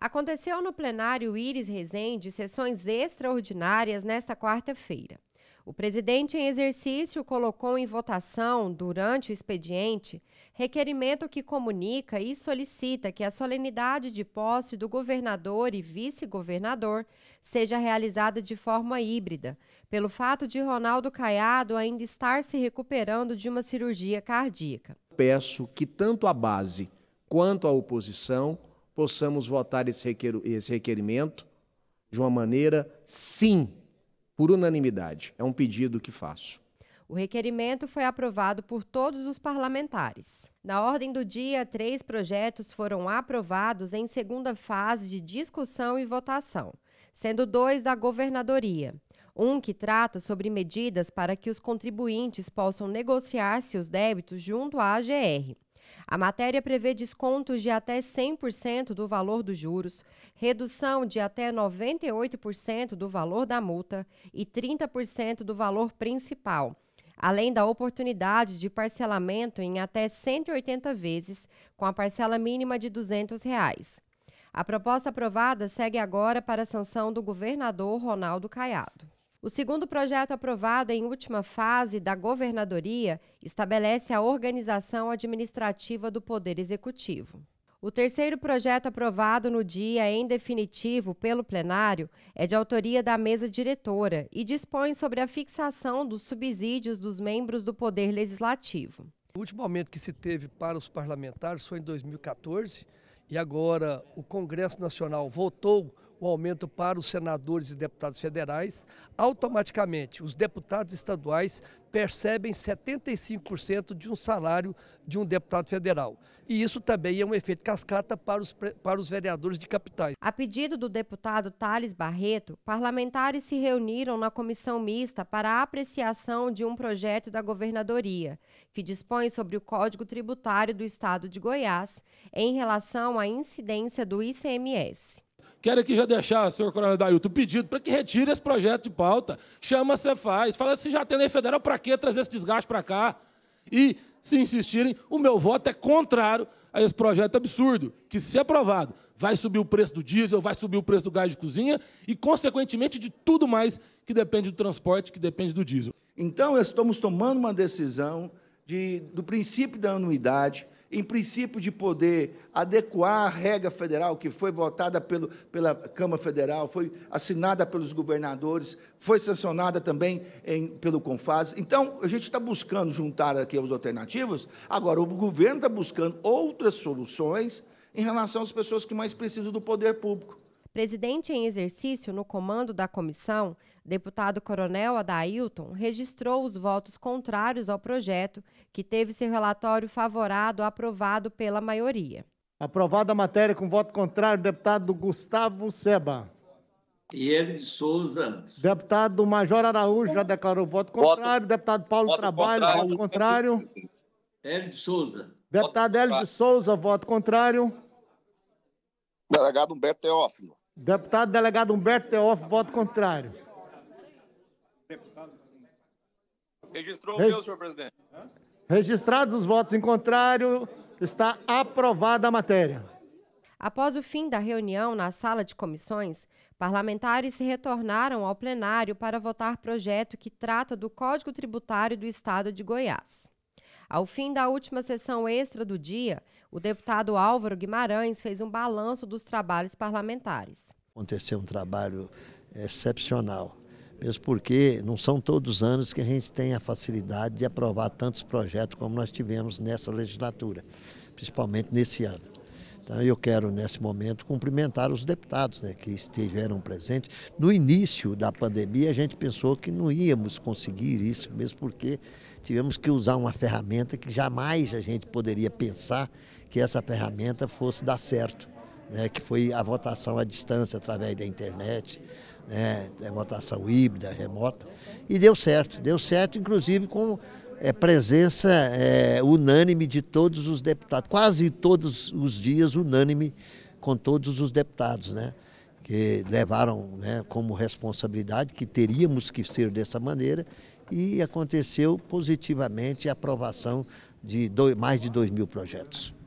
aconteceu no plenário Iris Rezende sessões extraordinárias nesta quarta-feira. O presidente em exercício colocou em votação, durante o expediente, requerimento que comunica e solicita que a solenidade de posse do governador e vice-governador seja realizada de forma híbrida, pelo fato de Ronaldo Caiado ainda estar se recuperando de uma cirurgia cardíaca. Peço que tanto a base quanto a oposição possamos votar esse, requer, esse requerimento de uma maneira sim, por unanimidade. É um pedido que faço. O requerimento foi aprovado por todos os parlamentares. Na ordem do dia, três projetos foram aprovados em segunda fase de discussão e votação, sendo dois da governadoria. Um que trata sobre medidas para que os contribuintes possam negociar seus débitos junto à AGR. A matéria prevê descontos de até 100% do valor dos juros, redução de até 98% do valor da multa e 30% do valor principal além da oportunidade de parcelamento em até 180 vezes, com a parcela mínima de R$ 200. Reais. A proposta aprovada segue agora para a sanção do governador Ronaldo Caiado. O segundo projeto aprovado em última fase da governadoria estabelece a organização administrativa do Poder Executivo. O terceiro projeto aprovado no dia em definitivo pelo plenário é de autoria da mesa diretora e dispõe sobre a fixação dos subsídios dos membros do Poder Legislativo. O último aumento que se teve para os parlamentares foi em 2014 e agora o Congresso Nacional votou o aumento para os senadores e deputados federais, automaticamente os deputados estaduais percebem 75% de um salário de um deputado federal. E isso também é um efeito cascata para os, para os vereadores de capitais. A pedido do deputado Thales Barreto, parlamentares se reuniram na comissão mista para a apreciação de um projeto da governadoria, que dispõe sobre o Código Tributário do Estado de Goiás em relação à incidência do ICMS. Quero aqui já deixar, senhor Coronel Dailton, o pedido para que retire esse projeto de pauta. Chama a Cefaz. Fala se já tem lei federal, para que trazer esse desgaste para cá? E, se insistirem, o meu voto é contrário a esse projeto absurdo, que, se aprovado, vai subir o preço do diesel, vai subir o preço do gás de cozinha e, consequentemente, de tudo mais que depende do transporte, que depende do diesel. Então, estamos tomando uma decisão de, do princípio da anuidade, em princípio de poder adequar a regra federal que foi votada pelo, pela Câmara Federal, foi assinada pelos governadores, foi sancionada também em, pelo CONFAS. Então, a gente está buscando juntar aqui as alternativas. Agora, o governo está buscando outras soluções em relação às pessoas que mais precisam do poder público. Presidente em exercício no comando da comissão, deputado Coronel Adailton registrou os votos contrários ao projeto, que teve seu relatório favorado aprovado pela maioria. Aprovada a matéria com voto contrário, deputado Gustavo Seba. ele de Souza. Deputado Major Araújo já declarou voto contrário. Voto, deputado Paulo voto Trabalho, contrário. voto contrário. Ele de Souza. Deputado Hélio de Souza, voto contrário. Delegado Humberto Teófilo. Deputado delegado Humberto Teófilo, voto contrário. Deputado. Reg... meu, senhor presidente. Registrados os votos em contrário, está aprovada a matéria. Após o fim da reunião na sala de comissões, parlamentares se retornaram ao plenário para votar projeto que trata do Código Tributário do Estado de Goiás. Ao fim da última sessão extra do dia, o deputado Álvaro Guimarães fez um balanço dos trabalhos parlamentares. Aconteceu um trabalho excepcional, mesmo porque não são todos os anos que a gente tem a facilidade de aprovar tantos projetos como nós tivemos nessa legislatura, principalmente nesse ano. Então, eu quero, nesse momento, cumprimentar os deputados né, que estiveram presentes. No início da pandemia, a gente pensou que não íamos conseguir isso, mesmo porque tivemos que usar uma ferramenta que jamais a gente poderia pensar que essa ferramenta fosse dar certo, né, que foi a votação à distância através da internet, né, a votação híbrida, remota, e deu certo, deu certo inclusive com é, presença é, unânime de todos os deputados, quase todos os dias unânime com todos os deputados, né? Que levaram né, como responsabilidade que teríamos que ser dessa maneira e aconteceu positivamente a aprovação de dois, mais de dois mil projetos.